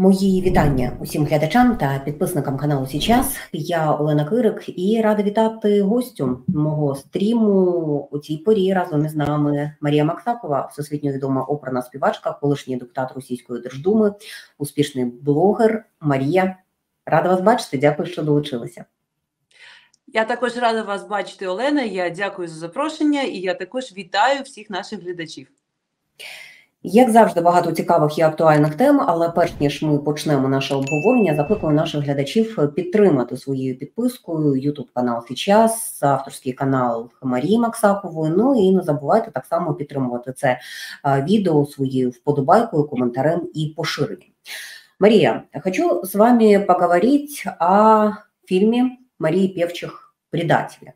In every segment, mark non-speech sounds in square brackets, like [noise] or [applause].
Мої вітання усім глядачам та підписникам каналу Січас. Я Олена Кирик і рада вітати гостю мого стріму у цій порі разом із нами Марія Максакова, всесвітньо відома оперна співачка, колишній депутат Російської Держдуми, успішний блогер. Марія рада вас бачити. Дякую, що долучилися. Я також рада вас бачити, Олена. Я дякую за запрошення і я також вітаю всіх наших глядачів. Як завжди, багато цікавих і актуальних тем, але перш ніж ми почнемо наше обговорення, закликаю наших глядачів підтримати своєю підпискою YouTube канал Фічас, авторський канал Марії Максакової. Ну і не забувайте так само підтримувати це відео своєю вподобайкою, коментарем і поширенням. Марія, хочу з вами поговорити о фільмі Марії Певчих «Предатели».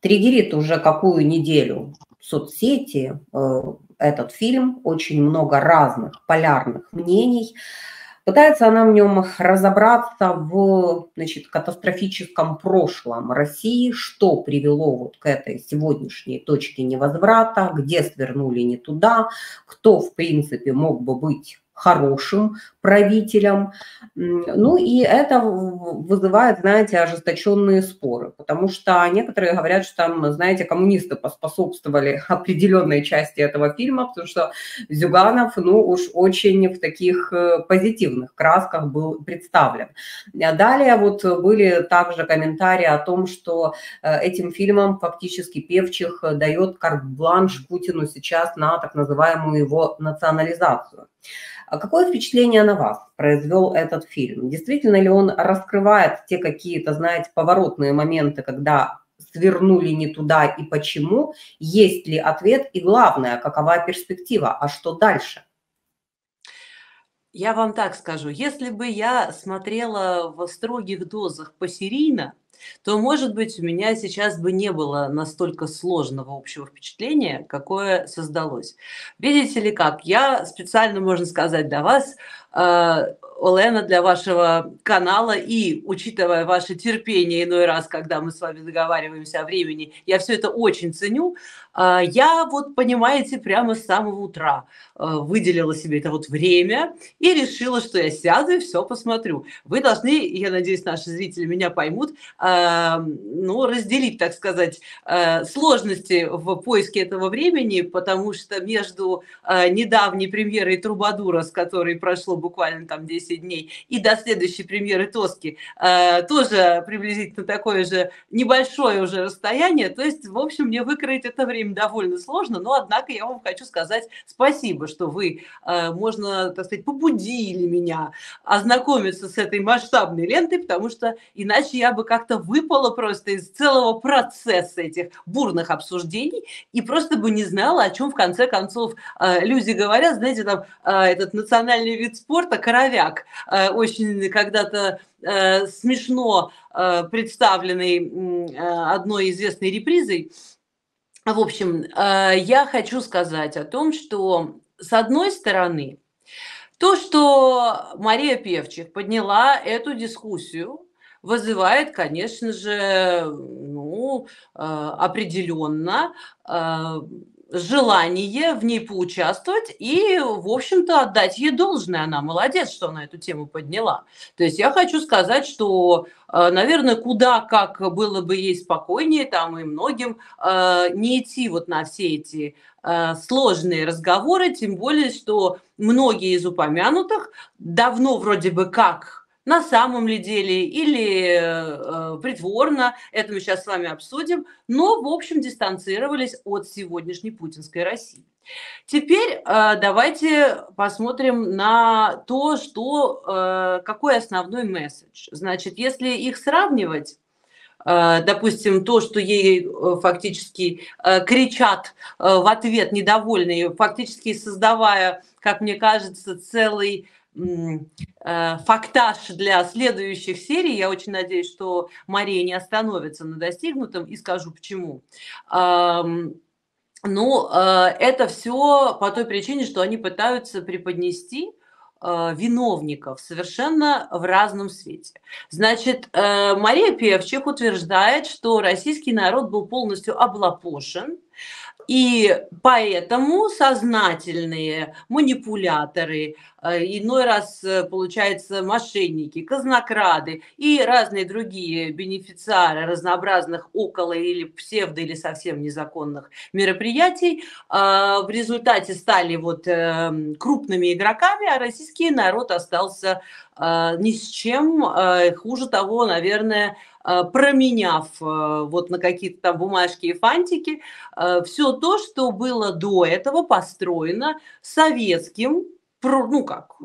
Триггерит уже какую неделю соцсети, этот фильм, очень много разных полярных мнений. Пытается она в нем разобраться в значит, катастрофическом прошлом России, что привело вот к этой сегодняшней точке невозврата, где свернули не туда, кто, в принципе, мог бы быть хорошим правителям. Ну и это вызывает, знаете, ожесточенные споры, потому что некоторые говорят, что там, знаете, коммунисты поспособствовали [laughs] определенной части этого фильма, потому что Зюганов, ну уж очень в таких э, позитивных красках был представлен. А далее вот были также комментарии о том, что э, этим фильмом фактически Певчих э, дает карт-бланш Путину сейчас на так называемую его национализацию. А какое впечатление на вас произвел этот фильм? Действительно ли он раскрывает те какие-то, знаете, поворотные моменты, когда свернули не туда и почему? Есть ли ответ? И главное, какова перспектива? А что дальше? Я вам так скажу, если бы я смотрела в строгих дозах посерийно, то, может быть, у меня сейчас бы не было настолько сложного общего впечатления, какое создалось. Видите ли как, я специально, можно сказать, для вас 呃。Олена, для вашего канала. И, учитывая ваше терпение иной раз, когда мы с вами договариваемся о времени, я все это очень ценю. А, я вот, понимаете, прямо с самого утра а, выделила себе это вот время и решила, что я сяду и все посмотрю. Вы должны, я надеюсь, наши зрители меня поймут, а, ну, разделить, так сказать, сложности в поиске этого времени, потому что между недавней премьерой Трубадура, с которой прошло буквально там 10 10 дней, и до следующей премьеры Тоски э, тоже приблизительно такое же небольшое уже расстояние. То есть, в общем, мне выкроить это время довольно сложно, но, однако, я вам хочу сказать спасибо, что вы, э, можно, так сказать, побудили меня ознакомиться с этой масштабной лентой, потому что иначе я бы как-то выпала просто из целого процесса этих бурных обсуждений и просто бы не знала, о чем в конце концов э, люди говорят. Знаете, там этот национальный вид спорта – коровяк так э, очень когда-то э, смешно э, представленный одной известной репризой. В общем, я хочу сказать о том, что с одной стороны, то, что Мария Певчих подняла эту дискуссию, вызывает, конечно же, ну, определенно желание в ней поучаствовать и, в общем-то, отдать ей должное. Она молодец, что она эту тему подняла. То есть я хочу сказать, что, э, наверное, куда как было бы ей спокойнее, там и многим, э, не идти вот на все эти э, сложные разговоры, тем более, что многие из упомянутых давно вроде бы как на самом ли деле или э, притворно, это мы сейчас с вами обсудим, но, в общем, дистанцировались от сегодняшней путинской России. Теперь э, давайте посмотрим на то, что, э, какой основной месседж. Значит, если их сравнивать, э, допустим, то, что ей э, фактически э, кричат в ответ недовольные, фактически создавая, как мне кажется, целый Э, фактаж для следующих серий. Я очень надеюсь, что Мария не остановится на достигнутом и скажу почему. Но ну, э, это все по той причине, что они пытаются преподнести э, виновников совершенно в разном свете. Значит, Мария Певчих утверждает, что российский народ был полностью облапошен, и поэтому сознательные манипуляторы, э, иной раз, э, получается, мошенники, казнокрады и разные другие бенефициары разнообразных около или псевдо или совсем незаконных мероприятий а, в результате стали вот эм, крупными игроками, а российский народ остался э, ни с чем. Хуже того, наверное, а, променяв э, вот на какие-то там бумажки и фантики э, все то, что было до этого построено советским, ну как, э,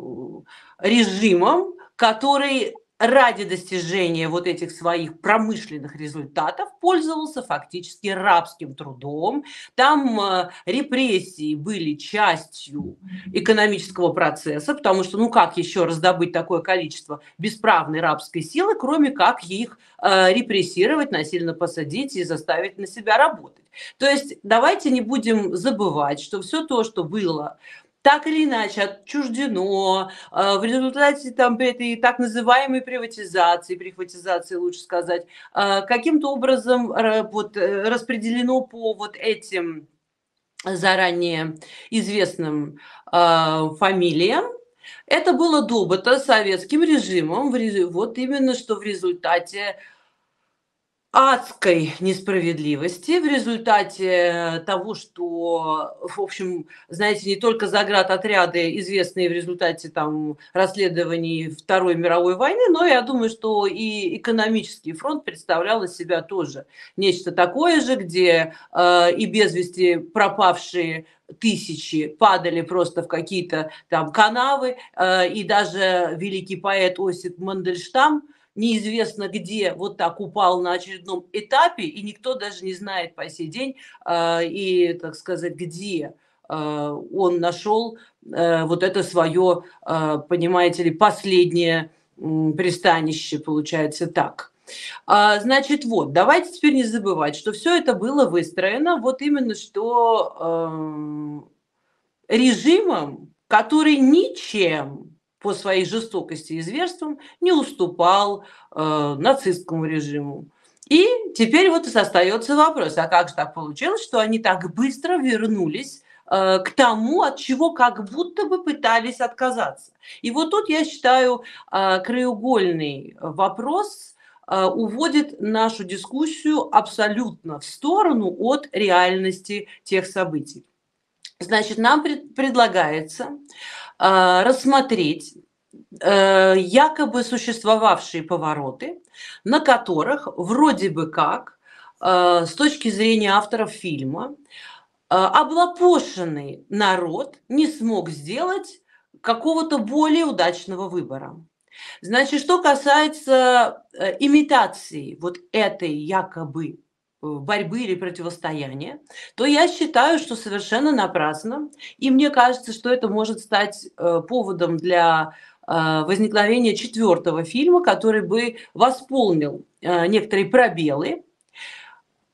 режимом, который ради достижения вот этих своих промышленных результатов пользовался фактически рабским трудом. Там э, репрессии были частью экономического процесса, потому что, ну как еще раздобыть такое количество бесправной рабской силы, кроме как их э, репрессировать, насильно посадить и заставить на себя работать. То есть давайте не будем забывать, что все то, что было так или иначе отчуждено э, в результате там этой так называемой приватизации, приватизации лучше сказать, э, каким-то образом э, вот, распределено по вот этим заранее известным фамилиям, это было добыто советским режимом, вот именно что в результате адской несправедливости в результате э, того, что, в общем, знаете, не только заградотряды, известные в результате там расследований Второй мировой войны, но я думаю, что и экономический фронт представлял из себя тоже нечто такое же, где э, и без вести пропавшие тысячи падали просто в какие-то там канавы, э, и даже великий поэт Осип Мандельштам – неизвестно где вот так упал на очередном этапе, и никто даже не знает по сей день, а, и, так сказать, где а, он нашел э, вот это свое, а, понимаете ли, последнее пристанище, получается так. Значит, вот, давайте теперь не забывать, что все это было выстроено вот именно что эм, режимом, который ничем по своей жестокости и зверствам не уступал э, нацистскому режиму. И теперь вот остается вопрос, а как же так получилось, что они так быстро вернулись э, к тому, от чего как будто бы пытались отказаться. И вот тут, я считаю, э, краеугольный вопрос э, – уводит нашу дискуссию абсолютно в сторону от реальности тех событий. Значит, нам пред, предлагается Э, рассмотреть э, якобы существовавшие повороты, на которых вроде бы как э, с точки зрения авторов фильма облапошенный народ не смог сделать какого-то более удачного выбора. Значит, что касается имитации вот этой якобы борьбы или противостояния, то я считаю, что совершенно напрасно. И мне кажется, что это может стать э, поводом для э, возникновения четвертого фильма, который бы восполнил э, некоторые пробелы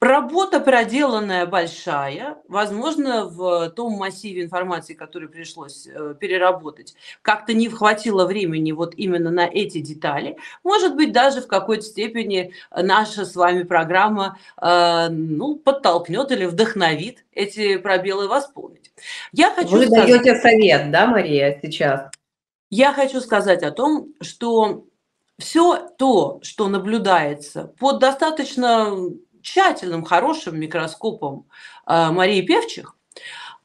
Работа проделанная большая, возможно, в том массиве информации, который пришлось э, переработать, как-то не хватило времени вот именно на эти детали. Может быть, даже в какой-то степени э, наша с вами программа э, ну, подтолкнет или вдохновит эти пробелы восполнить. Я хочу Вы сказать... даете совет, да, Мария, сейчас? Я хочу сказать о том, что все то, что наблюдается под достаточно тщательным, хорошим микроскопом э, Марии Певчих,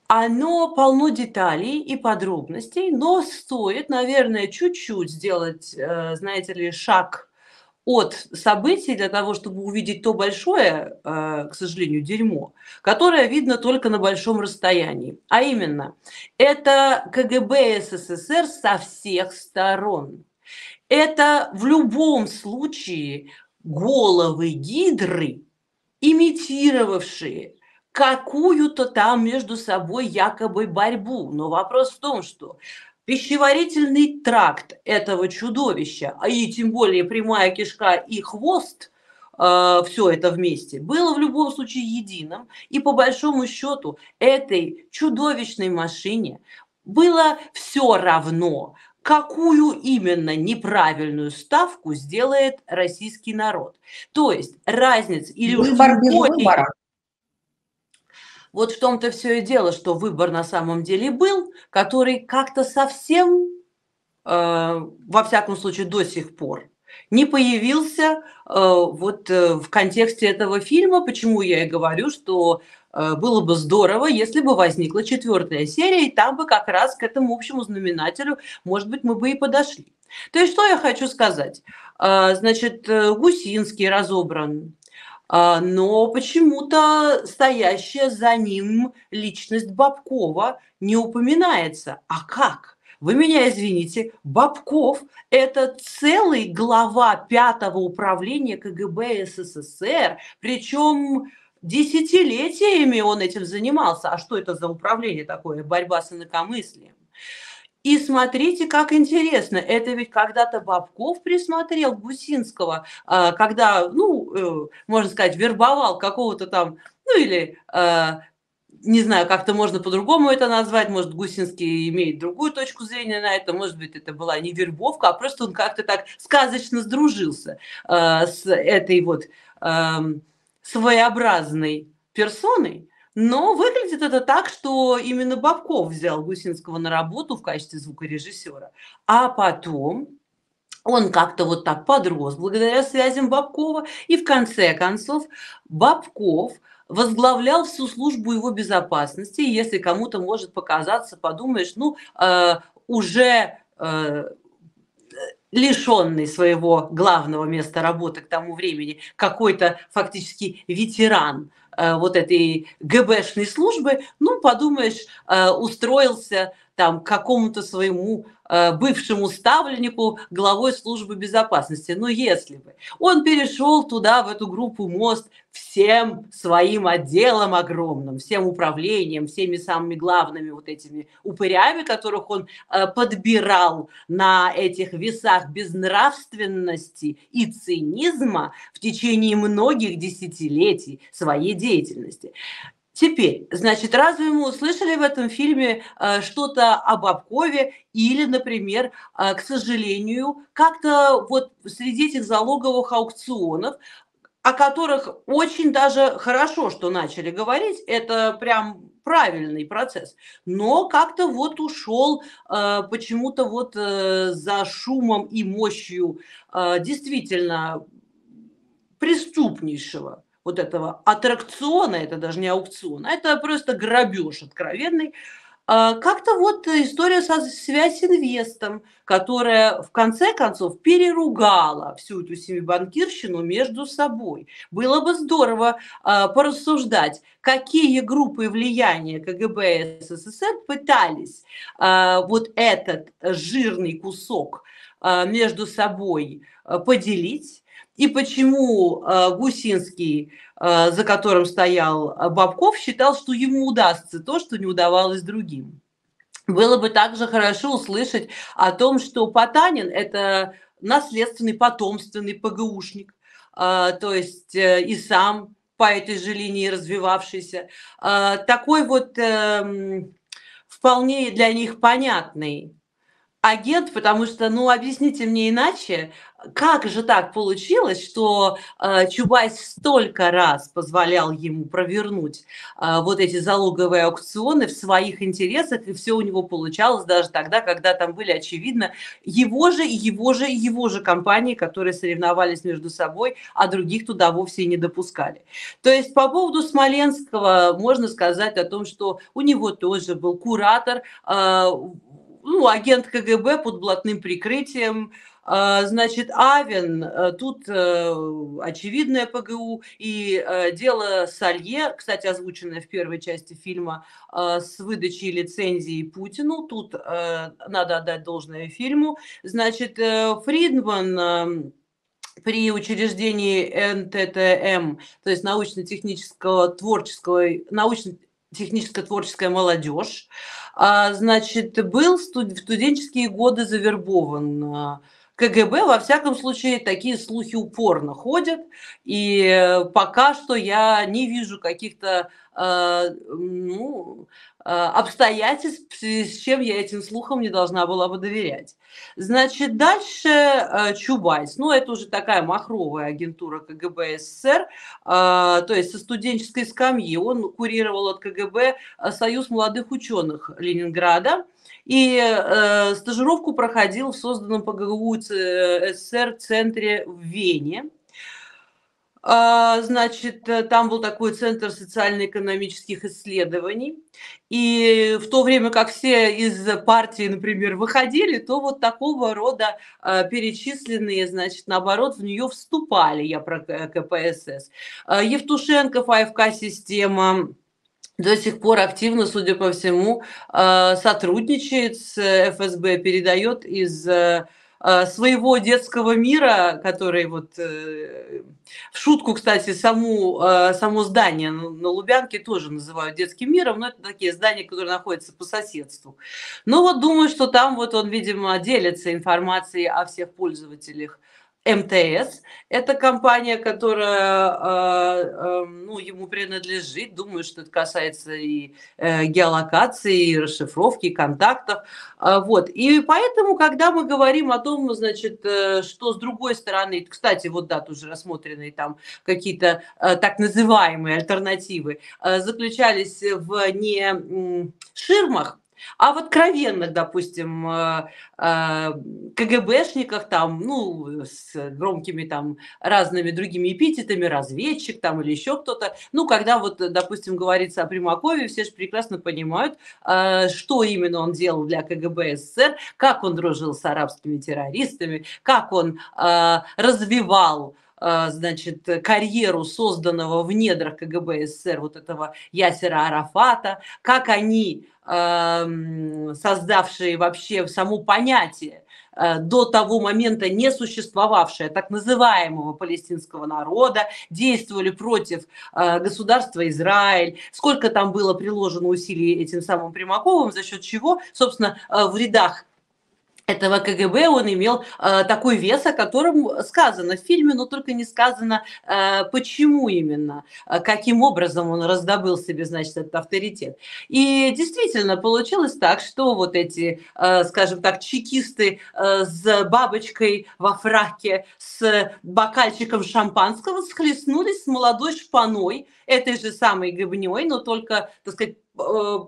оно полно деталей и подробностей, но стоит, наверное, чуть-чуть сделать, э, знаете ли, шаг от событий для того, чтобы увидеть то большое, э, к сожалению, дерьмо, которое видно только на большом расстоянии. А именно, это КГБ СССР со всех сторон. Это в любом случае головы гидры – имитировавшие какую-то там между собой якобы борьбу. Но вопрос в том, что пищеварительный тракт этого чудовища, а и тем более прямая кишка и хвост э, – все это вместе, было в любом случае единым. И по большому счету этой чудовищной машине было все равно, какую именно неправильную ставку сделает российский народ. То есть разница или Выбор без выбора. Вот в том-то все и дело, что выбор на самом деле был, который как-то совсем, э, во всяком случае, до сих пор не появился э, вот э, в контексте этого фильма, почему я и говорю, что Э, было бы здорово, если бы возникла четвертая серия, и там бы как раз к этому общему знаменателю, может быть, мы бы и подошли. То есть что я хочу сказать? Э, значит, э, Гусинский разобран, но почему-то стоящая за ним личность Бабкова не упоминается. А как? Вы меня извините, Бабков – это целый глава пятого управления КГБ СССР, причем Десятилетиями он этим занимался. А что это за управление такое? Борьба с инакомыслием. И смотрите, как интересно, это ведь когда-то Бабков присмотрел Гусинского, а, когда, ну, э, можно сказать, вербовал какого-то там, ну или а, не знаю, как-то можно по-другому это назвать, может, Гусинский имеет другую точку зрения на это, может быть, это была не вербовка, а просто он как-то так сказочно сдружился а, с этой вот своеобразной персоной, но выглядит это так, что именно Бабков взял Гусинского на работу в качестве звукорежиссера. А потом он как-то вот так подрос благодаря связям Бабкова. И в конце концов Бабков возглавлял всю службу его безопасности. если кому-то может показаться, подумаешь, ну, э, уже э, лишенный своего главного места работы к тому времени, какой-то фактически ветеран э, вот этой ГБшной службы, ну, подумаешь, э, устроился там, какому-то своему э, бывшему ставленнику главой службы безопасности. но если бы. Он перешел туда, в эту группу «Мост», всем своим отделом огромным, всем управлением, всеми самыми главными вот этими упырями, которых он э, подбирал на этих весах безнравственности и цинизма в течение многих десятилетий своей деятельности. Теперь, значит, разве мы услышали в этом фильме э, что-то об Обкове или, например, э, к сожалению, как-то вот среди этих залоговых аукционов о которых очень даже хорошо, что начали говорить, это прям правильный процесс, но как-то вот ушел э, почему-то вот э, за шумом и мощью э, действительно преступнейшего вот этого аттракциона, это даже не аукцион, а это просто грабеж откровенный, а, как-то вот история со связь с инвестом, которая в конце концов переругала всю эту семибанкирщину между собой. Было бы здорово а, порассуждать, какие группы влияния КГБ и СССР пытались а, вот этот жирный кусок между собой поделить, и почему э, Гусинский, э, за которым стоял э, Бабков, считал, что ему удастся то, что не удавалось другим. Было бы также хорошо услышать о том, что Потанин – это наследственный, потомственный ПГУшник, то есть и сам по этой же линии развивавшийся. Такой вот эм, вполне для них понятный агент, потому что, ну, объясните мне иначе, как же так получилось, что э, Чубайс столько раз позволял ему провернуть э, вот эти залоговые аукционы в своих интересах, и все у него получалось даже тогда, когда там были, очевидно, его же, его же, его же компании, которые соревновались между собой, а других туда вовсе не допускали. То есть по поводу Смоленского можно сказать о том, что у него тоже был куратор, э, ну, агент КГБ под блатным прикрытием, а, значит, Авен, э, тут э, очевидное ПГУ, и э, дело Салье, кстати, озвученное в первой части фильма, с выдачей лицензии Путину, тут надо отдать должное фильму. Значит, Фридман эм, при учреждении НТТМ, эм, то есть научно-технического творческого, научно техническо-творческая молодежь, а, значит, был в студенческие годы завербован КГБ, во всяком случае, такие слухи упорно ходят, и э, пока что я не вижу каких-то э, ну, э, обстоятельств, с чем я этим слухам не должна была бы доверять. Значит, дальше э, Чубайс. Ну, это уже такая махровая агентура КГБ СССР, то есть со студенческой скамьи. Он курировал от КГБ Союз молодых ученых Ленинграда и э, стажировку проходил в созданном по ГУ э, СССР центре в Вене. А, значит, э, там был такой центр социально-экономических исследований. И в то время как все из партии, например, выходили, то вот такого рода э, перечисленные, значит, наоборот, в нее вступали, я про КПСС. Евтушенко, АФК-система, до сих пор активно, судя по всему, э, сотрудничает с э, ФСБ, передает из э, своего детского мира, который вот в шутку, кстати, саму, само здание на Лубянке тоже называют детским миром, но это такие здания, которые находятся по соседству. Но ну вот думаю, что там вот он, видимо, делится информацией о всех пользователях МТС. Это компания, которая а, а, ну, ему принадлежит. Думаю, что это касается и э, геолокации, и расшифровки, и контактов. А, вот. И поэтому, когда мы говорим о том, значит, э, что с другой стороны, кстати, вот да, уже рассмотренные там какие-то э, так называемые альтернативы заключались в не ширмах, а в откровенных, допустим, э, э, КГБшниках, там, ну, с громкими там разными другими эпитетами, разведчик там или еще кто-то, ну, когда вот, допустим, говорится о Примакове, все же прекрасно понимают, э, что именно он делал для КГБ СССР, как он дружил с арабскими террористами, как он развивал а, значит, карьеру созданного в недрах КГБ СССР вот этого Ясера Арафата, как они, а, создавшие вообще само понятие а, до того момента не существовавшее так называемого палестинского народа, действовали против государства Израиль, сколько там было приложено усилий этим самым Примаковым, за счет чего, собственно, в рядах этого КГБ он имел э, такой вес, о котором сказано в фильме, но только не сказано, э, почему именно, э, каким образом он раздобыл себе, значит, этот авторитет. И действительно получилось так, что вот эти, э, скажем так, чекисты э, с бабочкой во фраке, с бокальчиком шампанского схлестнулись с молодой шпаной, этой же самой гыбней, но только, так сказать, Э,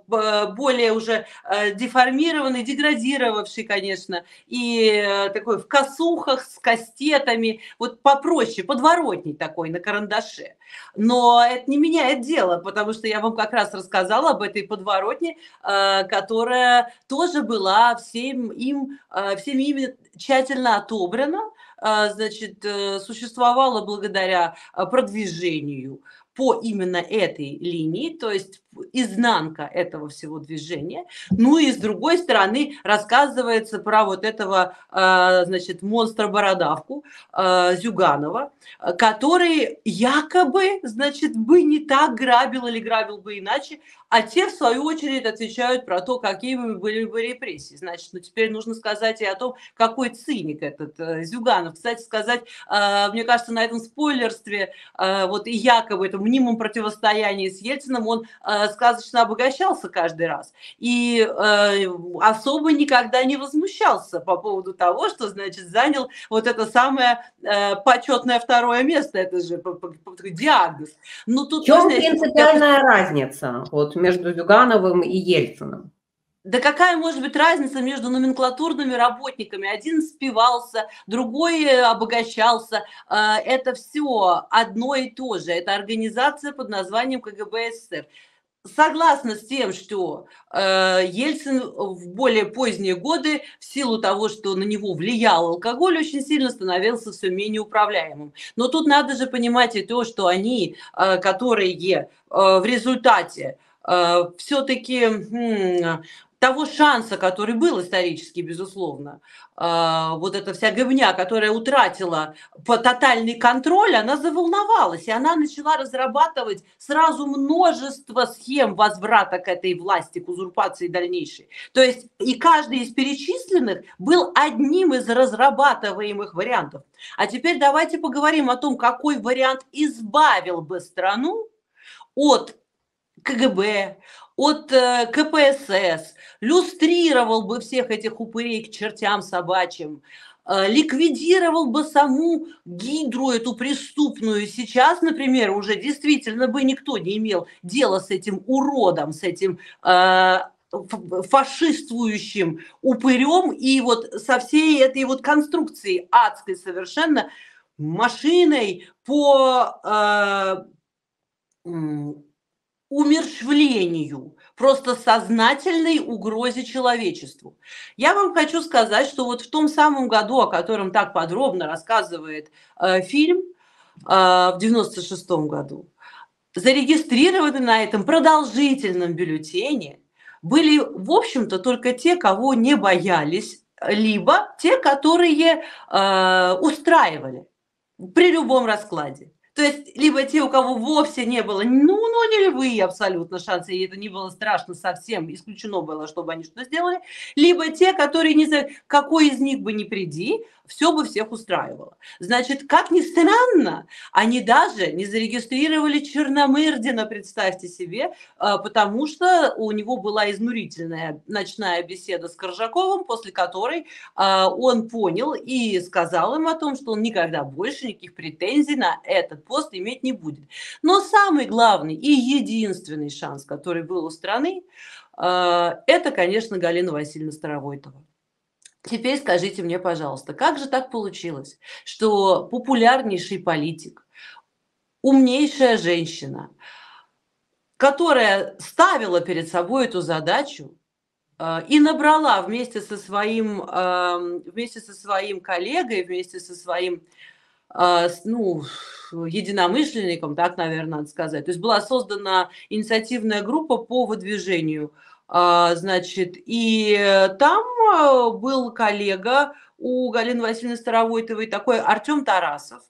более уже э, деформированный, деградировавший, конечно, и э, такой в косухах с кастетами, вот попроще, подворотней такой на карандаше. Но это не меняет дело, потому что я вам как раз рассказала об этой подворотне, которая тоже была всем им, всем ими тщательно отобрана, значит, существовала благодаря продвижению по именно этой линии, то есть изнанка этого всего движения. Ну и с другой стороны рассказывается про вот этого, э, значит, монстра-бородавку э, Зюганова, который якобы, значит, бы не так грабил или грабил бы иначе, а те, в свою очередь, отвечают про то, какие были бы репрессии. Значит, ну теперь нужно сказать и о том, какой циник этот э, Зюганов. Кстати, сказать, мне кажется, на этом спойлерстве, вот и якобы этом мнимом противостоянии с Ельцином, он сказочно обогащался каждый раз и э, особо никогда не возмущался по поводу того, что, значит, занял вот это самое э, почетное второе место, это же по, по, диагноз. Ну, тут В чем тоже, принципиальная я... разница вот, между Зюгановым и Ельциным? Да какая может быть разница между номенклатурными работниками? Один спивался, другой э, обогащался. Э, это все одно и то же. Это организация под названием КГБ СССР согласна с тем, что э, Ельцин в более поздние годы, в силу того, что на него влиял алкоголь, очень сильно становился все менее управляемым. Но тут надо же понимать и то, что они, э, которые э, в результате э, все-таки того шанса, который был исторически, безусловно, а, вот эта вся гобня, которая утратила тотальный контроль, она заволновалась, и она начала разрабатывать сразу множество схем возврата к этой власти, к узурпации дальнейшей. То есть и каждый из перечисленных был одним из разрабатываемых вариантов. А теперь давайте поговорим о том, какой вариант избавил бы страну от КГБ, от э, КПСС, люстрировал бы всех этих упырей к чертям собачьим, э, ликвидировал бы саму гидру эту преступную. Сейчас, например, уже действительно бы никто не имел дела с этим уродом, с этим э, фашиствующим упырем и вот со всей этой вот конструкцией адской совершенно машиной по э, умершвлению просто сознательной угрозе человечеству. Я вам хочу сказать, что вот в том самом году, о котором так подробно рассказывает э, фильм, э, в 96 году, зарегистрированы на этом продолжительном бюллетене были, в общем-то, только те, кого не боялись, либо те, которые э, устраивали при любом раскладе. То есть, либо те, у кого вовсе не было, ну, ну, нулевые абсолютно шансы, и это не было страшно совсем, исключено было, чтобы они что сделали, либо те, которые не за какой из них бы не приди, все бы всех устраивало. Значит, как ни странно, они даже не зарегистрировали Черномырдина, представьте себе, а, потому что у него была изнурительная ночная беседа с Коржаковым, после которой а, он понял и сказал им о том, что он никогда больше никаких претензий на этот пост иметь не будет. Но самый главный и единственный шанс, который был у страны, а, это, конечно, Галина Васильевна Старовойтова. Теперь скажите мне, пожалуйста, как же так получилось, что популярнейший политик, умнейшая женщина, которая ставила перед собой эту задачу э, и набрала вместе со своим, э, вместе со своим коллегой, вместе со своим э, ну, единомышленником, так, наверное, надо сказать. То есть была создана инициативная группа по выдвижению а, значит, и э, там э, был коллега у Галины Васильевны Старовойтовой, такой Артем Тарасов.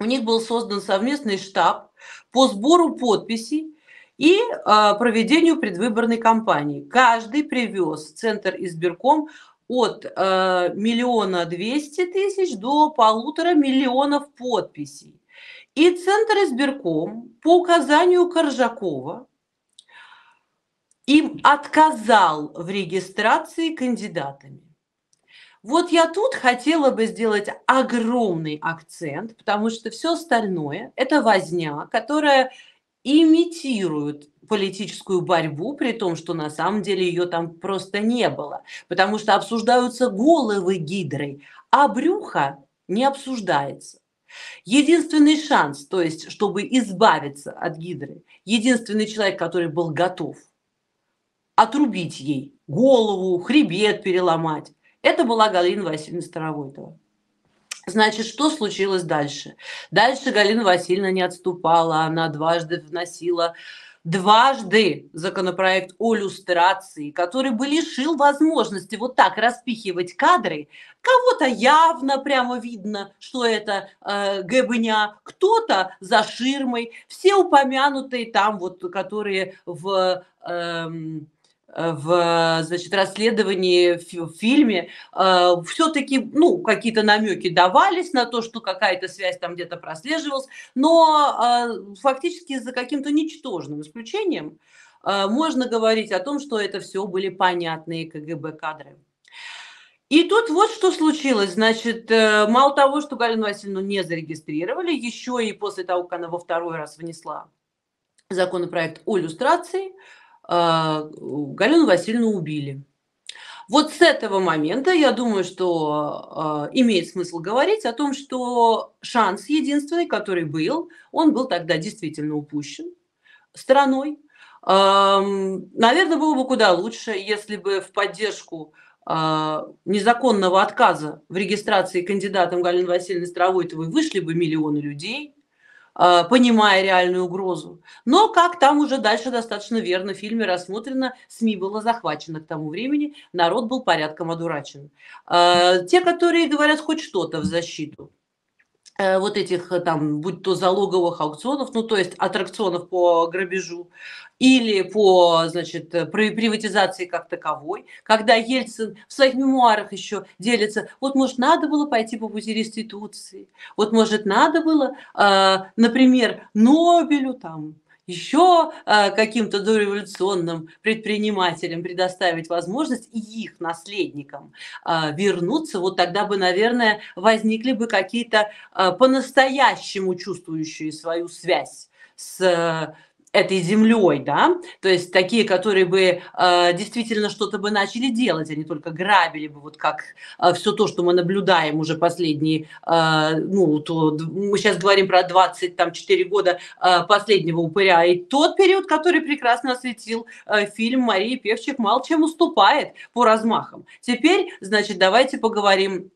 У них был создан совместный штаб по сбору подписей и а, проведению предвыборной кампании. Каждый привез центр избирком от э, миллиона двести тысяч до полутора миллионов подписей. И Центр избирком по указанию Коржакова им отказал в регистрации кандидатами. Вот я тут хотела бы сделать огромный акцент, потому что все остальное – это возня, которая имитирует политическую борьбу, при том, что на самом деле ее там просто не было, потому что обсуждаются головы гидрой, а брюха не обсуждается. Единственный шанс, то есть, чтобы избавиться от гидры, единственный человек, который был готов – отрубить ей голову, хребет переломать. Это была Галина Васильевна Старовойтова. Значит, что случилось дальше? Дальше Галина Васильевна не отступала, она дважды вносила дважды законопроект о люстрации, который бы лишил возможности вот так распихивать кадры. Кого-то явно прямо видно, что это э, ГБня, а, кто-то за ширмой. Все упомянутые там вот, которые в... Э, Э, в значит, расследовании, в фильме, э, все-таки ну, какие-то намеки давались на то, что какая-то связь там где-то прослеживалась, но э, фактически за каким-то ничтожным исключением э, можно говорить о том, что это все были понятные КГБ кадры. И тут вот что случилось. Значит, э, мало того, что Галину Васильевну не зарегистрировали, еще и после того, как она во второй раз внесла законопроект о иллюстрации, а, Галину Васильевну убили. Вот с этого момента, я думаю, что а, имеет смысл говорить о том, что шанс единственный, который был, он был тогда действительно упущен страной. наверное, было бы куда лучше, если бы в поддержку а, незаконного отказа в регистрации кандидатом Галины Васильевны Стравойтовой вышли бы миллионы людей – а, понимая реальную угрозу. Но как там уже дальше достаточно верно в фильме рассмотрено, СМИ было захвачено к тому времени, народ был порядком одурачен. А, те, которые говорят хоть что-то в защиту Э, вот этих э, там, будь то залоговых аукционов, ну то есть аттракционов по грабежу или по, значит, э, приватизации как таковой, когда Ельцин в своих мемуарах еще делится, вот может надо было пойти по пути реституции, вот может надо было, например, Нобелю там еще а, каким-то дореволюционным предпринимателям предоставить возможность и их наследникам а, вернуться, вот тогда бы, наверное, возникли бы какие-то а, по-настоящему чувствующие свою связь с этой землей, да, то есть такие, которые бы э, действительно что-то бы начали делать, а не только грабили бы, вот как э, все то, что мы наблюдаем уже последние, э, ну, то, мы сейчас говорим про 24 года э, последнего упыря, и тот период, который прекрасно осветил э, фильм Марии Певчик, мало чем уступает по размахам. Теперь, значит, давайте поговорим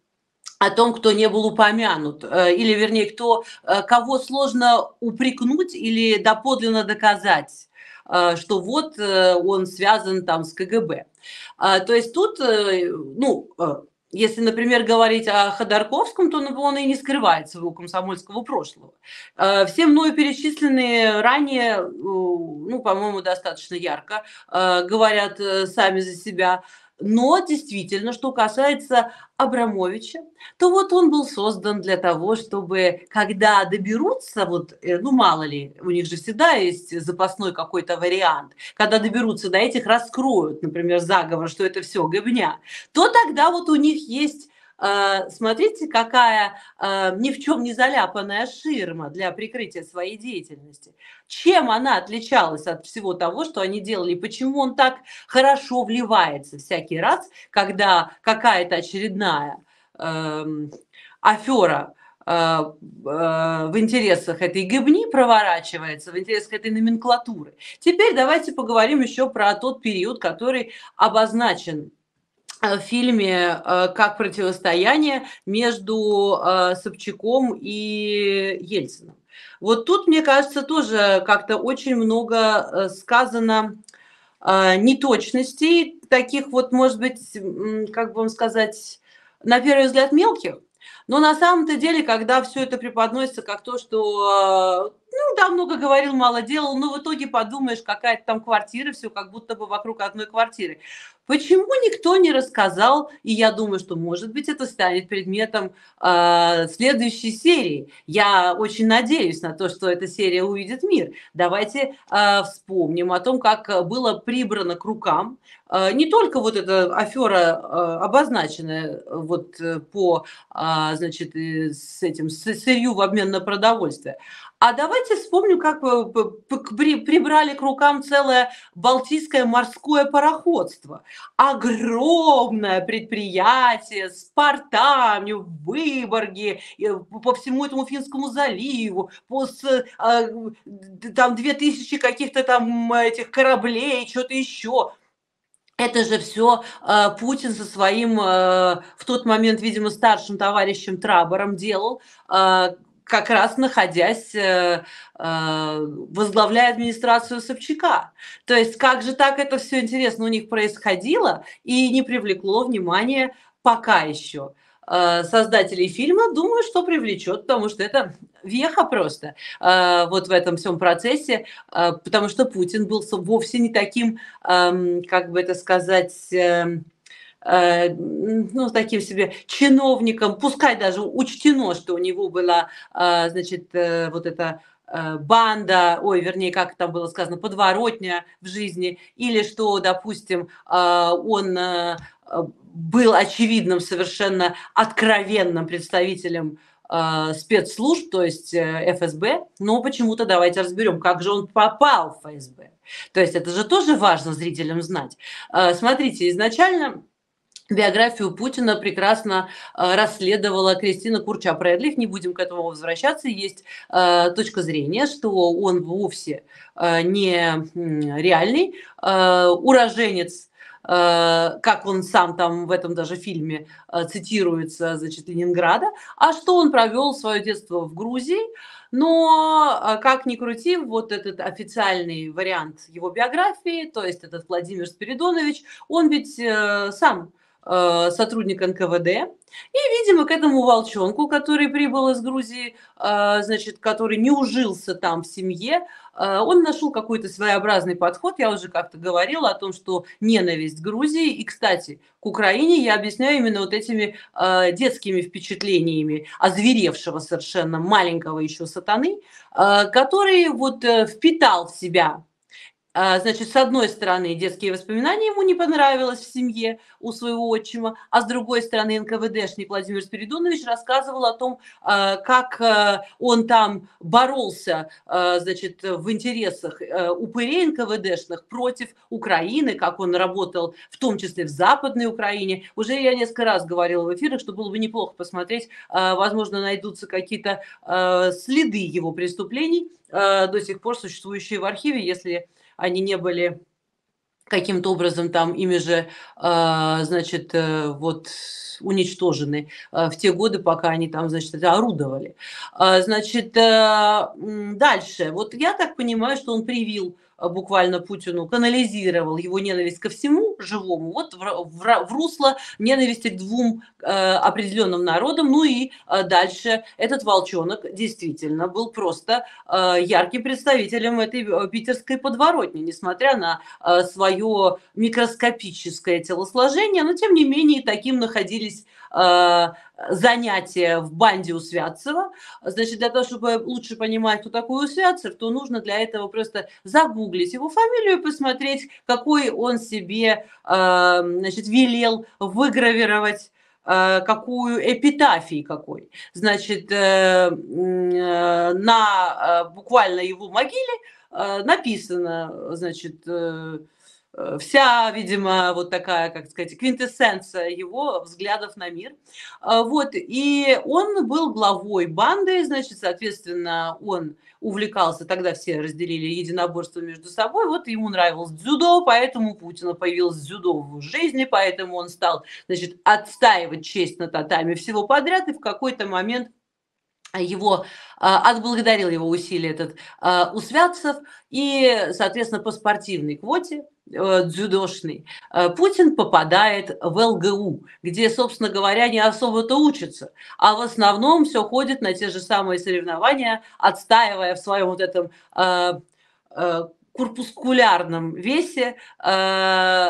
о том, кто не был упомянут, э, или, вернее, кто, э, кого сложно упрекнуть или доподлинно доказать, э, что вот он связан там с КГБ. А, то есть тут, ну, если, например, говорить о Ходорковском, то он и не скрывает своего комсомольского прошлого. Все мною перечисленные ранее, ну, по-моему, достаточно ярко говорят сами за себя. Но действительно, что касается Абрамовича, то вот он был создан для того, чтобы, когда доберутся, вот, э, ну мало ли, у них же всегда есть запасной какой-то вариант, когда доберутся до этих, раскроют, например, заговор, что это все говня, то тогда вот у них есть а, смотрите, какая а, ни в чем не заляпанная ширма для прикрытия своей деятельности. Чем она отличалась от всего того, что они делали, почему он так хорошо вливается всякий раз, когда какая-то очередная эм, афера а, в интересах этой гибни проворачивается, в интересах этой номенклатуры. Теперь давайте поговорим еще про тот период, который обозначен Э, в фильме э, как противостояние между э, Собчаком и Ельцином. Вот тут, мне кажется, тоже как-то очень много сказано неточностей, таких вот, может быть, как бы вам сказать, на первый взгляд мелких, но на самом-то деле, когда все это преподносится как то, что ну, да, много говорил, мало делал, но в итоге подумаешь, какая-то там квартира, все как будто бы вокруг одной квартиры. Почему никто не рассказал, и я думаю, что, может быть, это станет предметом э, следующей серии. Я очень надеюсь на то, что эта серия увидит мир. Давайте э, вспомним о том, как было прибрано к рукам э, не только вот эта афера, э, обозначенная вот э, по, э, значит, э, с этим с сырью в обмен на продовольствие, а давайте вспомним, как э, прибрали к рукам целое Балтийское морское пароходство. Огромное предприятие с портами в Выборге, э, по всему этому Финскому заливу, по, э, а, там 2000 каких-то там этих кораблей, что-то еще. Это же все э, Путин со своим э, в тот момент, видимо, старшим товарищем Трабором делал, э, как раз находясь, э, э, возглавляя администрацию Собчака. То есть как же так это все интересно у них происходило и не привлекло внимания пока еще э, создателей фильма, думаю, что привлечет, потому что это веха просто э, вот в этом всем процессе, э, потому что Путин был вовсе не таким, эм, как бы это сказать, эм, Э, ну, таким себе чиновником, пускай даже учтено, что у него была, э, значит, э, вот эта банда, ой, вернее, как там было сказано, подворотня в жизни, или что, допустим, он был очевидным, совершенно откровенным представителем спецслужб, то есть ФСБ, но почему-то давайте разберем, как же он попал в ФСБ. То есть это же тоже важно зрителям знать. Смотрите, изначально биографию Путина прекрасно э, расследовала Кристина Курча Брэдли. Не будем к этому возвращаться. Есть э, точка зрения, что он вовсе э, не реальный уроженец как он сам там в этом даже фильме цитируется, значит, Ленинграда, а что он провел свое детство в Грузии. Но, как ни крути, вот этот официальный вариант его биографии, то есть этот Владимир Спиридонович, он ведь сам Э, сотрудник НКВД. И, видимо, к этому волчонку, который прибыл из Грузии, э, значит, который не ужился там в семье, э, он нашел какой-то своеобразный подход. Я уже как-то говорила о том, что ненависть к Грузии и, кстати, к Украине я объясняю именно вот этими детскими впечатлениями озверевшего совершенно маленького еще сатаны, который вот впитал в себя а, значит, с одной стороны, детские воспоминания ему не понравилось в семье у своего отчима, а с другой стороны, НКВДшник Владимир Спиридонович рассказывал о том, а, как а, он там боролся, значит, в интересах э, упырей НКВДшных против Украины, как он работал в том числе в Западной Украине. Уже я несколько раз говорила в эфирах, что было бы неплохо посмотреть, возможно, найдутся какие-то следы его преступлений, до сих пор существующие в архиве, если они не были каким-то образом там ими же, а, значит, э, вот уничтожены а, в те годы, пока они там, значит, это орудовали. А, значит, э, дальше. Вот я так понимаю, что он привил буквально Путину канализировал его ненависть ко всему живому вот в, в, в русло ненависти к двум э, определенным народам. Ну и э, дальше этот волчонок действительно был просто э, ярким представителем этой э, питерской подворотни, несмотря на э, свое микроскопическое телосложение, но тем не менее таким находились Э, занятия в банде у Святцева. Значит, для того, чтобы лучше понимать, кто такой Святцев, то нужно для этого просто загуглить его фамилию и посмотреть, какой он себе э, значит, велел выгравировать э, какую эпитафии какой. Значит, на буквально его могиле написано, значит, Э, вся, видимо, вот такая, как сказать, квинтэссенция его взглядов на мир. А, вот, и он был главой банды, значит, соответственно, он увлекался, тогда все разделили единоборство между собой, вот ему нравилось дзюдо, поэтому Путина появилось дзюдо в жизни, поэтому он стал, значит, отстаивать честь на татами всего подряд, и в какой-то момент его а, отблагодарил его усилия этот а, Усвятцев и, соответственно, по спортивной квоте Э, дзюдошный, э, Путин попадает в ЛГУ, где, собственно говоря, не особо-то учится, а в основном все ходит на те же самые соревнования, отстаивая в своем вот этом э, э, корпускулярном весе э,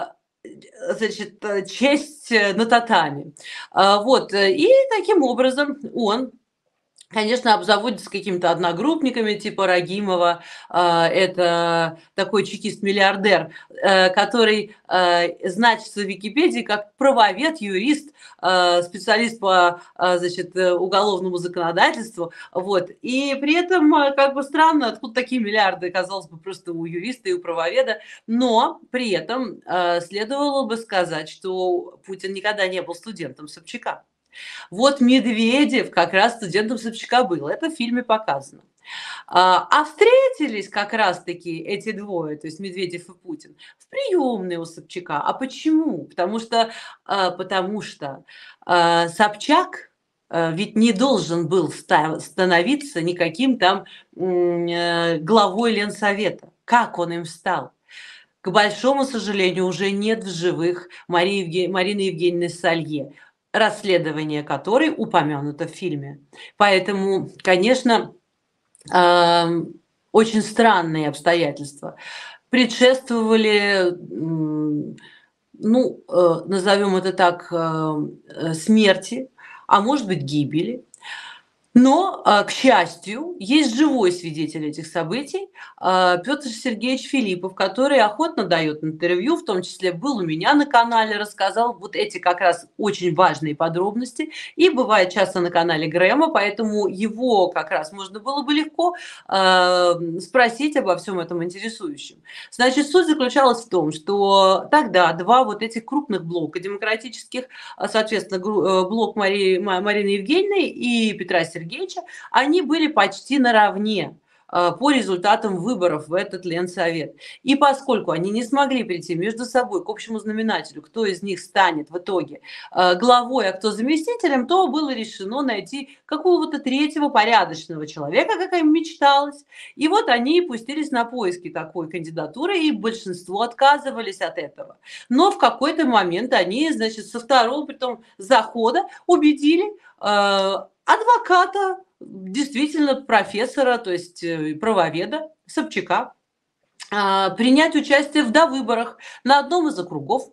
значит, э, честь на татами. Вот. И таким образом он конечно, обзаводится какими-то одногруппниками типа Рагимова. А, это такой чекист-миллиардер, э, который э, значится в Википедии как правовед, юрист, э, специалист по значит, уголовному законодательству. Вот. И при этом как бы странно, откуда такие миллиарды, казалось бы, просто у юриста и у правоведа. Но при этом следовало бы сказать, что Путин никогда не был студентом Собчака. Вот Медведев как раз студентом Собчака был. Это в фильме показано. А, а встретились как раз-таки эти двое, то есть Медведев и Путин, в приемной у Собчака. А почему? Потому что, а, потому что а, Собчак ведь не должен был становиться никаким там э, главой Ленсовета. Как он им стал? К большому сожалению, уже нет в живых Марии Евге... Марины Евгеньевны Салье расследование которой упомянуто в фильме. Поэтому, конечно, эм, очень странные обстоятельства. Предшествовали, ну, э, назовем это так, э, смерти, а может быть гибели но, а, к счастью, есть живой свидетель этих событий, а, Петр Сергеевич Филиппов, который охотно дает интервью, в том числе был у меня на канале, рассказал вот эти как раз очень важные подробности, и бывает часто на канале Грэма, поэтому его как раз можно было бы легко а, спросить обо всем этом интересующем. Значит, суть заключалась в том, что тогда два вот этих крупных блока демократических, соответственно, э, блок Марии, Марины Евгеньевны и Петра Сергеевича, Сергеевича, они были почти наравне э, по результатам выборов в этот Ленсовет. И поскольку они не смогли прийти между собой к общему знаменателю, кто из них станет в итоге э, главой, а кто заместителем, то было решено найти какого-то третьего порядочного человека, как им мечталось. И вот они и пустились на поиски такой кандидатуры, и большинство отказывались от этого. Но в какой-то момент они, значит, со второго, притом захода убедили э, адвоката, действительно профессора, то есть э, правоведа Собчака, а, принять участие в довыборах на одном из округов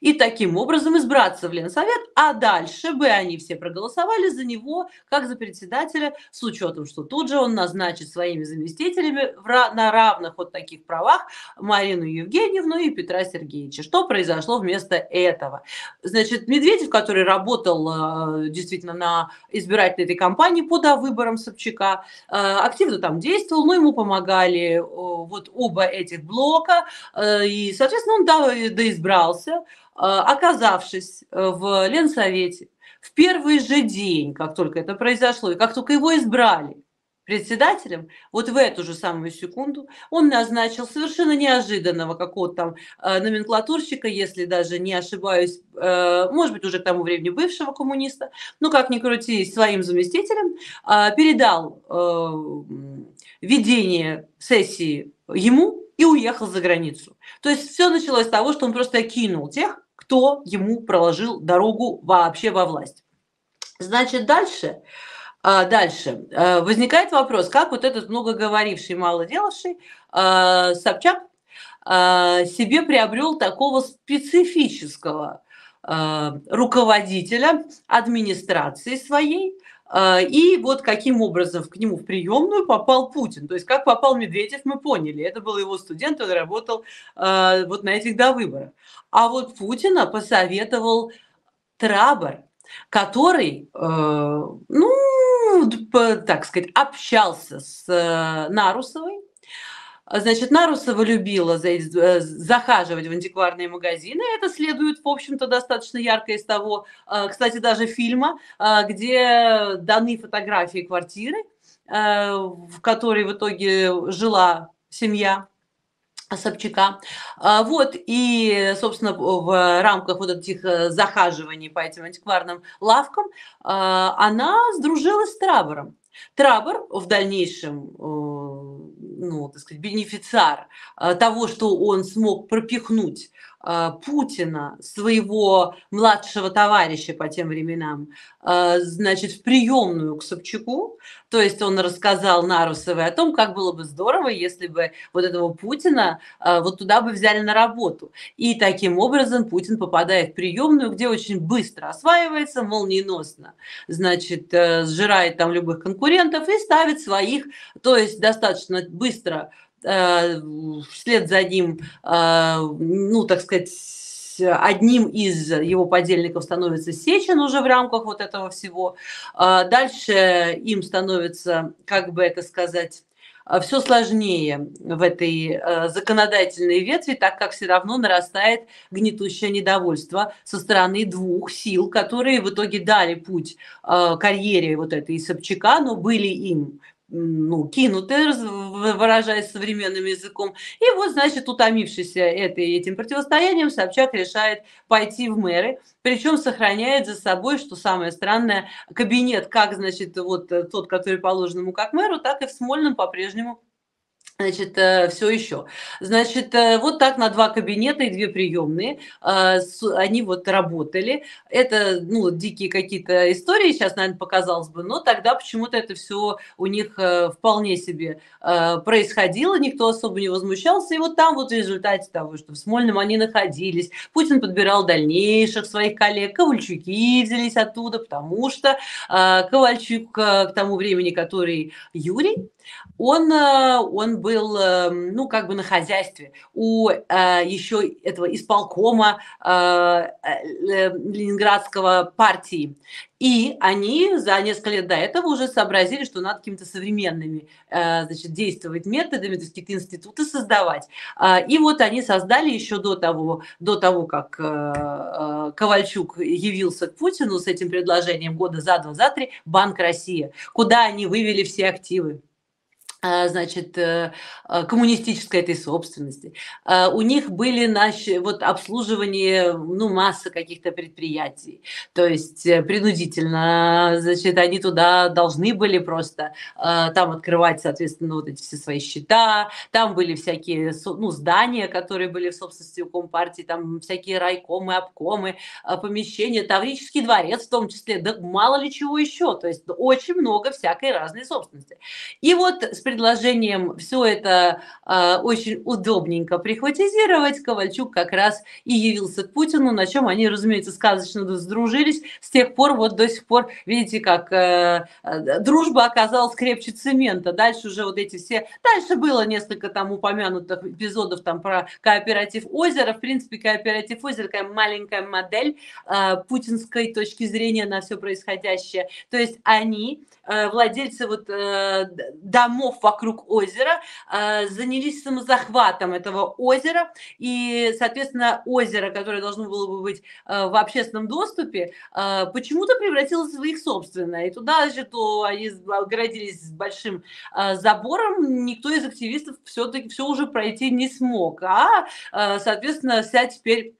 и таким образом избраться в Ленсовет, а дальше бы они все проголосовали за него как за председателя, с учетом, что тут же он назначит своими заместителями на равных вот таких правах Марину Евгеньевну и Петра Сергеевича. Что произошло вместо этого? Значит, Медведев, который работал э, действительно на избирательной этой кампании по выборам Собчака, э, активно там действовал, но ну, ему помогали вот оба этих блока, э, и, соответственно, он доизбрался, Э, оказавшись э, в Ленсовете, в первый же день, как только это произошло, и как только его избрали председателем, вот в эту же самую секунду он назначил совершенно неожиданного какого-то там э, номенклатурщика, если даже не ошибаюсь, может быть, уже к тому времени бывшего коммуниста, ну, как ни крути, своим заместителем, передал ведение сессии ему, и уехал за границу. То есть все началось с того, что он просто кинул тех, кто ему проложил дорогу вообще во власть. Значит, дальше, а, дальше а, возникает вопрос, как вот этот многоговоривший, мало делавший а, Собчак себе приобрел такого специфического руководителя администрации своей, а, и вот каким образом к нему в приемную попал Путин. То есть как попал Медведев, мы поняли. Это был его студент, он работал а, вот на этих довыборах. А вот Путина посоветовал Трабор, который, а, ну, так сказать, общался с э, Нарусовой, а, значит, Нарусова любила э, захаживать в антикварные магазины. Это следует, в общем-то, достаточно ярко из того, а, кстати, даже фильма, а, где даны фотографии квартиры, в которой в итоге жила семья Собчака. Вот, и, собственно, в рамках вот этих э, захаживаний по этим антикварным лавкам она сдружилась с Травером. Трабор в дальнейшем, э, ну, так сказать, бенефициар э, того, что он смог пропихнуть а, Путина, своего младшего товарища по тем временам, а, значит, в приемную к Собчаку. То есть он рассказал Нарусовой о том, как было бы здорово, если бы вот этого Путина а, вот туда бы взяли на работу. И таким образом Путин попадает в приемную, где очень быстро осваивается, молниеносно, значит, э, сжирает там любых конкурентов и ставит своих, то есть достаточно быстро Э, вслед за ним, э, ну, так сказать, одним из его подельников становится Сечин уже в рамках вот этого всего. А дальше им становится, как бы это сказать, э, все сложнее в этой законодательной ветви, так как все равно нарастает гнетущее недовольство со стороны двух сил, которые в итоге дали путь карьере вот этой Собчака, но были им ну, кинутые, выражаясь современным языком. И вот, значит, утомившийся этой, этим противостоянием, Собчак решает пойти в мэры, причем сохраняет за собой, что самое странное, кабинет, как, значит, вот э, тот, который положен ему как мэру, так и в Смольном по-прежнему Значит, э, все еще. Значит, э, вот так на два кабинета и две приемные. Э, они вот работали. Это, ну, дикие какие-то истории сейчас, наверное, показалось бы, но тогда почему-то это все у них вполне себе происходило, никто особо не возмущался. И вот там вот в результате того, что в Смольном они находились, Путин подбирал дальнейших своих коллег, Ковальчуки взялись оттуда, потому что Ковальчук к тому времени, который Юрий, он, э, он был, эм, ну, как бы на хозяйстве у э, еще этого исполкома э, Ленинградского партии. И они за несколько лет до этого уже сообразили, что надо какими-то современными значит, действовать методами, то есть какие-то институты создавать. И вот они создали еще до того, до того как Ковальчук явился к Путину с этим предложением года за два, за три, Банк России, куда они вывели все активы. А, значит, э, а, коммунистической этой собственности. А, у них были наши, вот, обслуживание, ну, масса каких-то предприятий. То есть, э, принудительно, значит, они туда должны были просто там открывать, соответственно, вот эти все свои счета. Там были всякие, ну, здания, которые были в собственности у Компартии, там всякие райкомы, обкомы, помещения, Таврический дворец в том числе, да мало ли чего еще. То есть, очень много всякой разной собственности. И вот с предложением все это э, очень удобненько прихватизировать, Ковальчук как раз и явился к Путину, на чем они, разумеется, сказочно сдружились. С тех пор, вот до сих пор, видите, как э, э, дружба оказалась крепче цемента. Дальше уже вот эти все... Дальше было несколько там упомянутых эпизодов там про кооператив озера. В принципе, кооператив озера такая маленькая модель э, путинской точки зрения на все происходящее. То есть они, э, владельцы вот э, домов вокруг озера, э, занялись самозахватом этого озера, и, соответственно, озеро, которое должно было бы быть э, в общественном доступе, э, почему-то превратилось в их собственное. И туда же то они оградились с большим забором, никто из активистов все-таки все уже пройти не смог. А, соответственно, вся теперь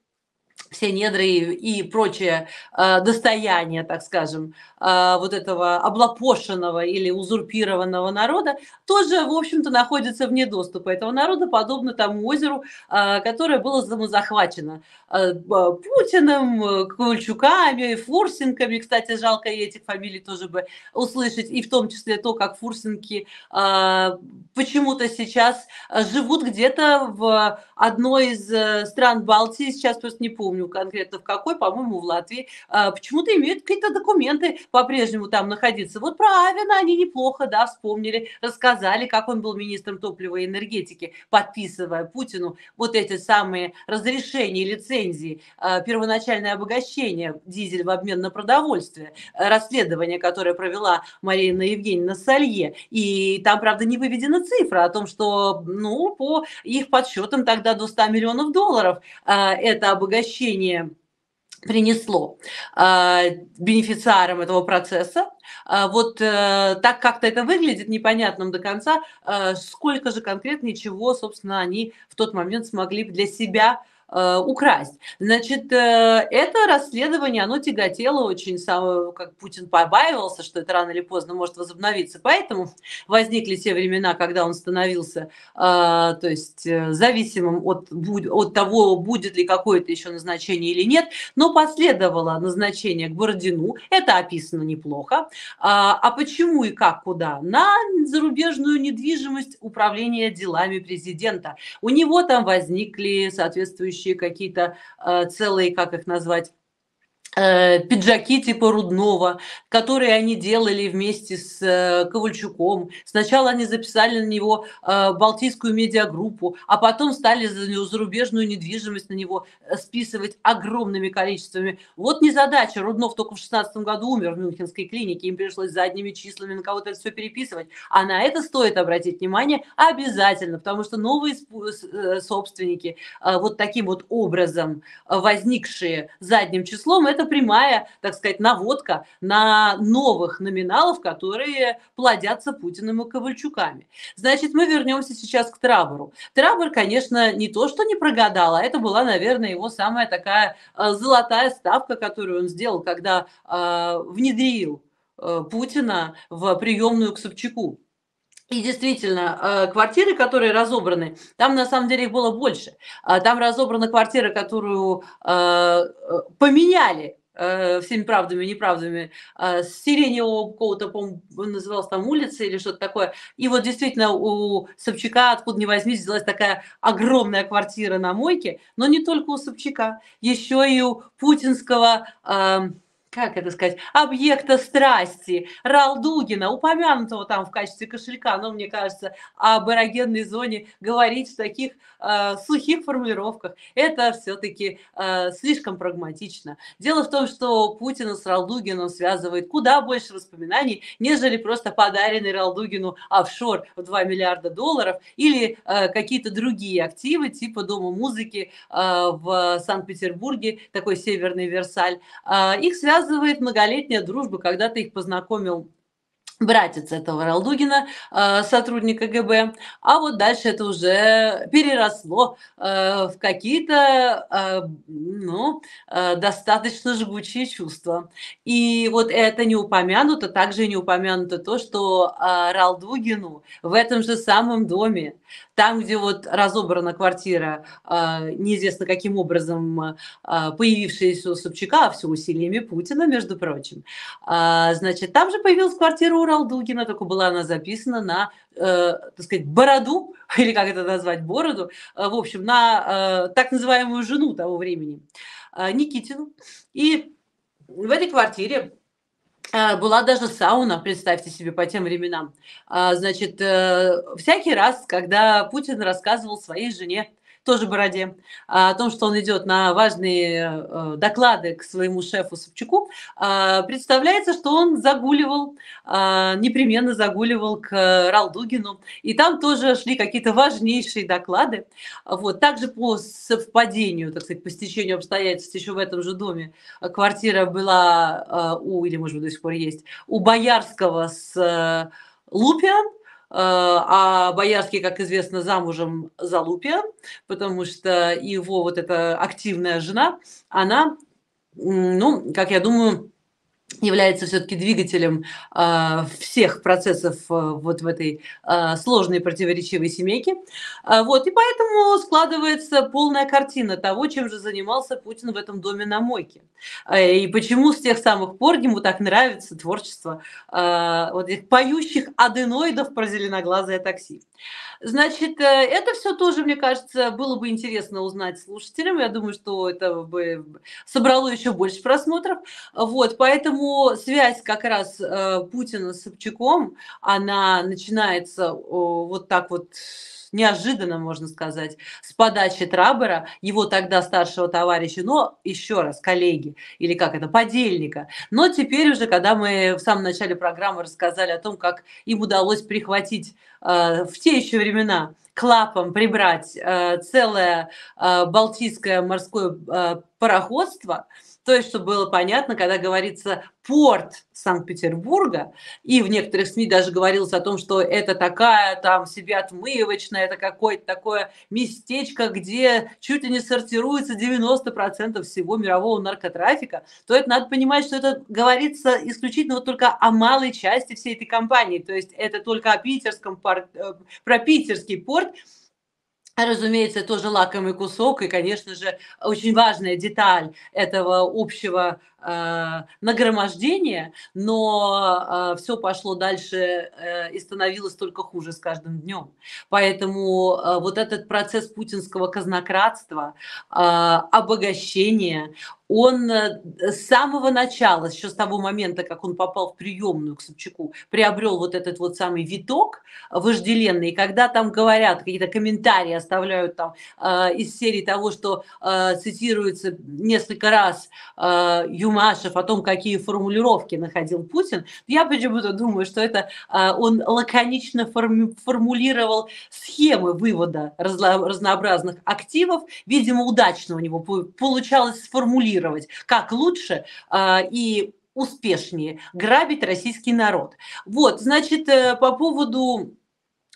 все недры и, и прочее э, достояние, так скажем, э, вот этого облапошенного или узурпированного народа, тоже, в общем-то, находится вне доступа этого народа, подобно тому озеру, э, которое было захвачено э, Путиным, э, Ковальчуками, Фурсинками. Кстати, жалко и этих фамилий тоже бы услышать, и в том числе то, как Фурсинки э, почему-то сейчас э, живут где-то в одной из э, стран Балтии, сейчас просто не помню, помню конкретно в какой, по-моему, в Латвии, а, почему-то имеют какие-то документы по-прежнему там находиться. Вот про Авина они неплохо, да, вспомнили, рассказали, как он был министром топлива и энергетики, подписывая Путину вот эти самые разрешения, лицензии, а, первоначальное обогащение дизель в обмен на продовольствие, расследование, которое провела Марина Евгеньевна Салье. И там, правда, не выведена цифра о том, что, ну, по их подсчетам тогда до 100 миллионов долларов а, это обогащение облегчение принесло э, бенефициарам этого процесса. Э, вот э, так как-то это выглядит непонятным до конца, э, сколько же конкретно и чего, собственно, они в тот момент смогли для себя Э, украсть. Значит, э, это расследование, оно тяготело очень, сам, как Путин побаивался, что это рано или поздно может возобновиться, поэтому возникли те времена, когда он становился, э, то есть, зависимым от, от того, будет ли какое-то еще назначение или нет, но последовало назначение к Бородину, это описано неплохо. А, а почему и как, куда? На зарубежную недвижимость управления делами президента. У него там возникли соответствующие следующие какие-то э, целые, как их назвать, Э, пиджаки типа Рудного, которые они делали вместе с э, Ковальчуком. Сначала они записали на него э, балтийскую медиагруппу, а потом стали за него зарубежную недвижимость на него списывать огромными количествами. Вот незадача. Руднов только в 16 году умер в Мюнхенской клинике, им пришлось задними числами на кого-то все переписывать. А на это стоит обратить внимание обязательно, потому что новые собственники вот таким вот образом возникшие задним числом, это прямая, так сказать, наводка на новых номиналов, которые плодятся Путиным и Ковальчуками. Значит, мы вернемся сейчас к Трабору. Трабор, конечно, не то, что не прогадал, а это была, наверное, его самая такая э, золотая ставка, которую он сделал, когда э, внедрил э, Путина в приемную к Собчаку. И действительно, э, квартиры, которые разобраны, там на самом деле их было больше. А там разобрана квартира, которую э, поменяли э, всеми правдами и неправдами, с сиреневого какого-то, по-моему, называлась там улица или что-то такое. И вот действительно у Собчака, откуда ни возьмись, взялась такая огромная квартира на мойке, но не только у Собчака, еще и у путинского эм, как это сказать, объекта страсти Ралдугина, упомянутого там в качестве кошелька, но мне кажется, об эрогенной зоне говорить в таких э, сухих формулировках, это все-таки э, слишком прагматично. Дело в том, что Путина с Ралдугином связывает куда больше воспоминаний, нежели просто подаренный Ралдугину офшор в 2 миллиарда долларов или э, какие-то другие активы типа Дома музыки э, в Санкт-Петербурге, такой северный Версаль. Э, их связывают показывает многолетняя дружба. Когда ты их познакомил братец этого Ралдугина, э, сотрудника ГБ, а вот дальше это уже переросло э, в какие-то, э, ну, достаточно жгучие чувства. И вот это не упомянуто, также не упомянуто то, что Ралдугину в этом же самом доме, там, где вот разобрана квартира, неизвестно каким образом появившаяся у Собчака, а все усилиями Путина, между прочим, значит, там же появилась квартира у Уралдугина, только была она записана на, э, так сказать, бороду, [laughs] или как это назвать, бороду, э, в общем, на э, так называемую жену того времени, э, Никитину. И в этой квартире э, была даже сауна, представьте себе, по тем временам. Э, значит, всякий раз, когда Путин рассказывал своей жене тоже Бороде, о а, том, что он идет на важные э, доклады к своему шефу Собчаку, а, представляется, что он загуливал, а, непременно загуливал к Ралдугину, и там тоже шли какие-то важнейшие доклады. Вот. Также по совпадению, так сказать, по стечению обстоятельств еще в этом же доме квартира была э, у, или, может быть, до сих пор есть, у Боярского с э, Лупиан, Э, а Боярский, как известно, замужем за Лупиан, потому что его вот эта активная жена, она, ну, как я думаю, является все-таки двигателем э, всех процессов э, вот в этой э, сложной противоречивой семейке. Э, вот, и поэтому складывается полная картина того, чем же занимался Путин в этом доме на мойке. Э, и почему с тех самых пор ему так нравится творчество э, вот этих поющих аденоидов про зеленоглазое такси. Значит, э, это все тоже, мне кажется, было бы интересно узнать слушателям. Я думаю, что это бы собрало еще больше просмотров. Вот, поэтому связь как раз э, Путина с Собчаком, она начинается вот так вот неожиданно, можно сказать, с подачи Трабера, его тогда старшего товарища, но еще раз, коллеги, или как это, подельника. Но теперь уже, когда мы в самом начале программы рассказали о том, как им удалось прихватить э, в те еще времена клапом прибрать э, целое э, балтийское морское э, пароходство – то есть, чтобы было понятно, когда говорится порт Санкт-Петербурга, и в некоторых СМИ даже говорилось о том, что это такая там себе отмывочная, это какое-то такое местечко, где чуть ли не сортируется 90% всего мирового наркотрафика, то это надо понимать, что это говорится исключительно вот только о малой части всей этой компании. То есть это только о питерском порт, э, про питерский порт, Разумеется, тоже лакомый кусок, и, конечно же, очень важная деталь этого общего а, нагромождение, но а, все пошло дальше э, и становилось только хуже с каждым днем. Поэтому а, вот этот процесс путинского казнократства, обогащения, он э, с самого начала, еще с того момента, как он попал в приемную к Собчаку, приобрел вот этот вот самый виток вожделенный. И когда там говорят, какие-то комментарии оставляют там э, из серии того, что э, цитируется несколько раз э, юмор Машев о том, какие формулировки находил Путин, я почему-то думаю, что это а, он лаконично формулировал схемы вывода разнообразных активов. Видимо, удачно у него получалось сформулировать, как лучше а, и успешнее грабить российский народ. Вот, значит, э, по поводу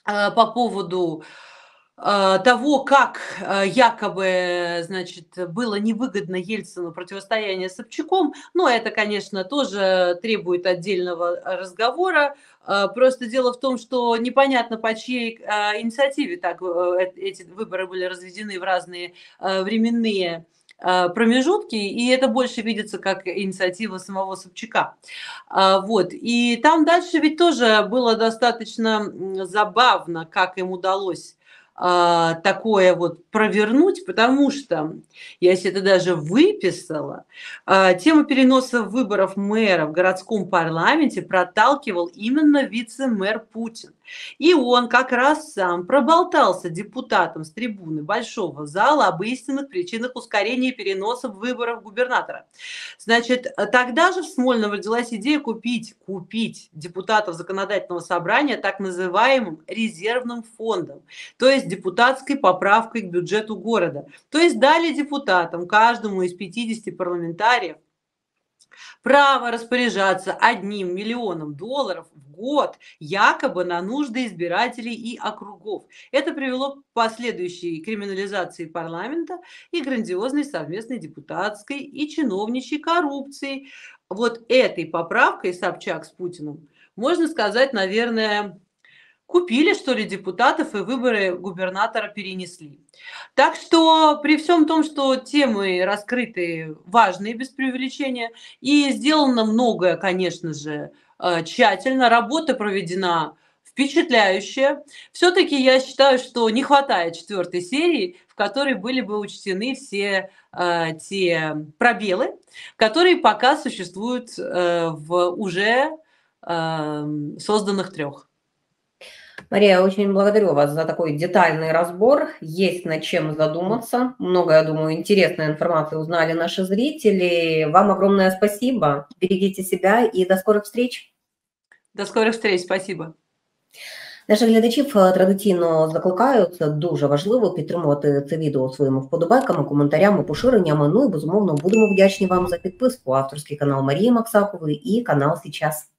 э, по поводу а, того, как э, якобы, значит, было невыгодно Ельцину противостояние с Собчаком, ну, это, конечно, тоже требует отдельного разговора. А, просто дело в том, что непонятно, по чьей а, инициативе так э, э, эти выборы были разведены в разные временные промежутки, и это больше видится как инициатива самого Собчака. Вот. И там дальше ведь тоже было достаточно забавно, как им удалось а, такое вот провернуть, потому что я себе это даже выписала. А, тему переноса выборов мэра в городском парламенте проталкивал именно вице-мэр Путин. И он как раз сам проболтался депутатом с трибуны Большого зала об истинных причинах ускорения переноса выборов губернатора. Значит, тогда же в Смольном родилась идея купить, купить депутатов законодательного собрания так называемым резервным фондом, то есть депутатской поправкой к бюджету города. То есть дали депутатам, каждому из 50 парламентариев, право распоряжаться одним миллионом долларов в год якобы на нужды избирателей и округов. Это привело к последующей криминализации парламента и грандиозной совместной депутатской и чиновничьей коррупции. Вот этой поправкой Собчак с Путиным, можно сказать, наверное, купили, что ли, депутатов и выборы губернатора перенесли. Так что при всем том, что темы раскрыты важные без преувеличения, и сделано многое, конечно же, э, тщательно, работа проведена впечатляющая. Все-таки я считаю, что не хватает четвертой серии, в которой были бы учтены все э, те пробелы, которые пока существуют э, в уже э, созданных трех. Мария, очень благодарю вас за такой детальный разбор. Есть над чем задуматься. Много, я думаю, интересной информации узнали наши зрители. Вам огромное спасибо. Берегите себя и до скорых встреч. До скорых встреч, спасибо. Наших глядачів традиційно закликаються дуже важливо підтримувати це відео своїми вподобайками, коментарями, поширеннями. Ну і безумовно будемо вдячні вам за підписку. Авторський канал Марії Максакової і канал Сейчас.